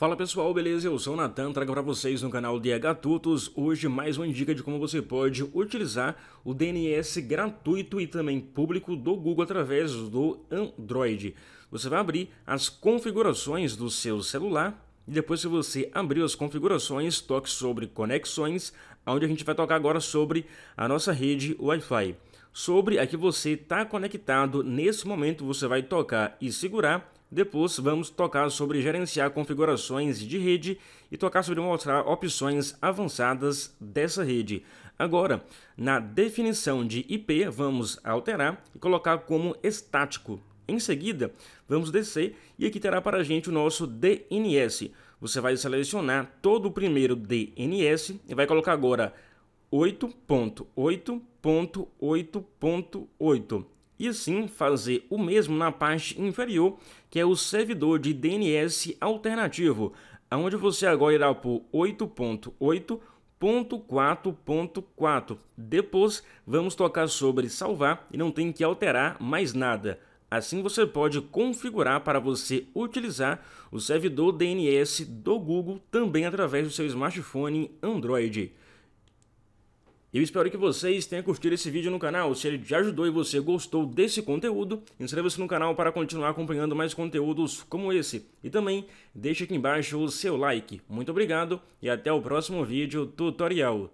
Fala pessoal, beleza? Eu sou o Natan, trago para vocês no canal DH Tutos hoje mais uma dica de como você pode utilizar o DNS gratuito e também público do Google através do Android. Você vai abrir as configurações do seu celular e depois se você abrir as configurações, toque sobre conexões, onde a gente vai tocar agora sobre a nossa rede Wi-Fi. Sobre a que você está conectado, nesse momento você vai tocar e segurar depois vamos tocar sobre gerenciar configurações de rede e tocar sobre mostrar opções avançadas dessa rede. Agora, na definição de IP, vamos alterar e colocar como estático. Em seguida, vamos descer e aqui terá para a gente o nosso DNS. Você vai selecionar todo o primeiro DNS e vai colocar agora 8.8.8.8 e sim fazer o mesmo na parte inferior, que é o servidor de DNS alternativo, onde você agora irá por 8.8.4.4. Depois vamos tocar sobre salvar e não tem que alterar mais nada. Assim você pode configurar para você utilizar o servidor DNS do Google também através do seu smartphone Android. Eu espero que vocês tenham curtido esse vídeo no canal. Se ele te ajudou e você gostou desse conteúdo, inscreva-se no canal para continuar acompanhando mais conteúdos como esse. E também deixe aqui embaixo o seu like. Muito obrigado e até o próximo vídeo tutorial.